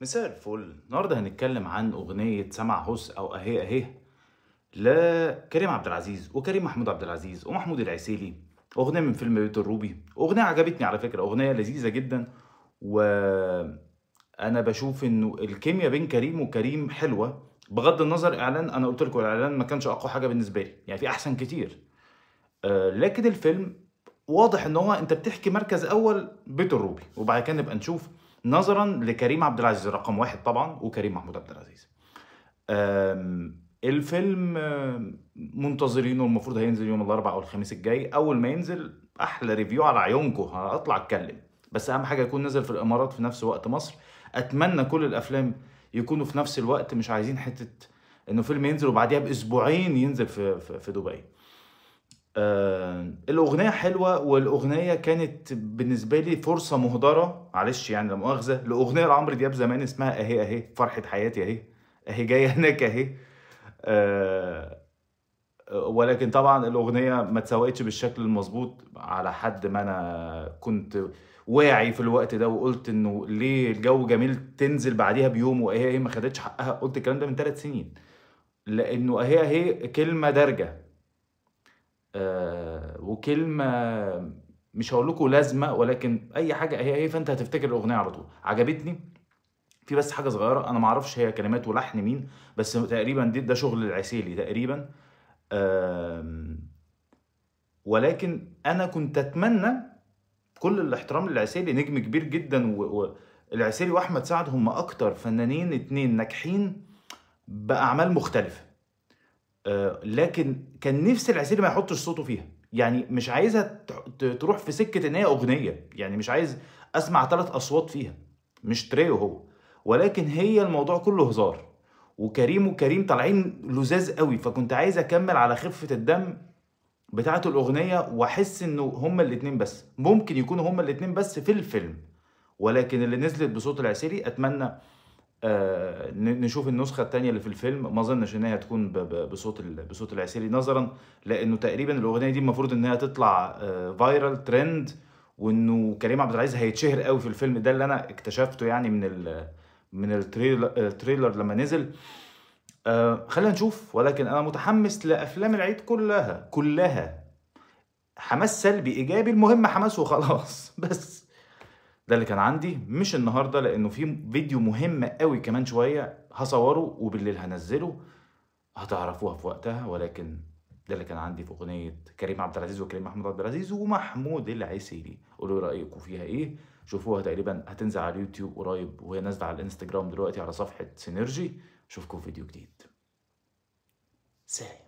مساء الفل النهارده هنتكلم عن اغنيه سمع هوس او اهي اهي لكريم عبد العزيز وكريم محمود عبد العزيز ومحمود العسيلي اغنيه من فيلم بيت الروبي اغنيه عجبتني على فكره اغنيه لذيذه جدا و انا بشوف انه الكيمياء بين كريم وكريم حلوه بغض النظر اعلان انا قلت لكم الاعلان ما كانش اقوى حاجه بالنسبه لي يعني في احسن كتير أه لكن الفيلم واضح ان هو انت بتحكي مركز اول بيت الروبي وبعد كده نبقى نشوف نظرا لكريم عبد العزيز رقم واحد طبعا وكريم محمود عبد العزيز الفيلم منتظرينه المفروض هينزل يوم الاربعاء او الخميس الجاي اول ما ينزل احلى ريفيو على عيونكم هطلع اتكلم بس اهم حاجه يكون نزل في الامارات في نفس وقت مصر اتمنى كل الافلام يكونوا في نفس الوقت مش عايزين حته انه فيلم ينزل وبعديها باسبوعين ينزل في في, في دبي آه الاغنيه حلوه والاغنيه كانت بالنسبه لي فرصه مهدره معلش يعني لا مؤاخذه لاغنيه لعمرو دياب زمان اسمها اهي اهي فرحه حياتي اهي اهي جايه هناك اهي آه ولكن طبعا الاغنيه ما اتسوقتش بالشكل المظبوط على حد ما انا كنت واعي في الوقت ده وقلت انه ليه الجو جميل تنزل بعديها بيوم واهي اهي ما خدتش حقها قلت الكلام ده من ثلاث سنين لانه اهي اهي كلمه دارجه آه، وكلمه مش هقول لكم لازمه ولكن اي حاجه هي هي إيه؟ فانت هتفتكر الاغنيه على طول عجبتني في بس حاجه صغيره انا ما اعرفش هي كلمات ولحن مين بس تقريبا دي ده شغل العسيلي تقريبا ولكن انا كنت اتمنى كل الاحترام للعسيلي نجم كبير جدا والعسيلي واحمد سعد هم اكتر فنانين اتنين ناجحين باعمال مختلفه آه، لكن كان نفسي العسيري ما يحطش صوته فيها يعني مش عايزها تروح في سكه ان هي اغنيه يعني مش عايز اسمع ثلاث اصوات فيها مش تريو هو ولكن هي الموضوع كله هزار وكريم وكريم طالعين لزاز قوي فكنت عايز اكمل على خفه الدم بتاعه الاغنيه واحس انه هما الاتنين بس ممكن يكونوا هما الاتنين بس في الفيلم ولكن اللي نزلت بصوت العسيري اتمنى آه، نشوف النسخه الثانيه اللي في الفيلم ما اظنش ان هي هتكون بصوت بصوت العسيري نظرا لانه تقريبا الاغنيه دي المفروض انها تطلع فايرال آه، ترند وانه كريم عبد العزيز هيتشهر قوي في الفيلم ده اللي انا اكتشفته يعني من الـ من التريلر لما نزل آه، خلينا نشوف ولكن انا متحمس لافلام العيد كلها كلها حماس سلبي ايجابي المهم حماس وخلاص بس ده اللي كان عندي مش النهارده لانه في فيديو مهم قوي كمان شويه هصوره وبالليل هنزله هتعرفوها في وقتها ولكن ده اللي كان عندي في اغنيه كريم عبد العزيز وكريم محمود عبد العزيز ومحمود العسيلي قولوا رايكم فيها ايه شوفوها تقريبا هتنزل على اليوتيوب قريب وهي نازله على الانستجرام دلوقتي على صفحه سينرجي اشوفكم في فيديو جديد سلام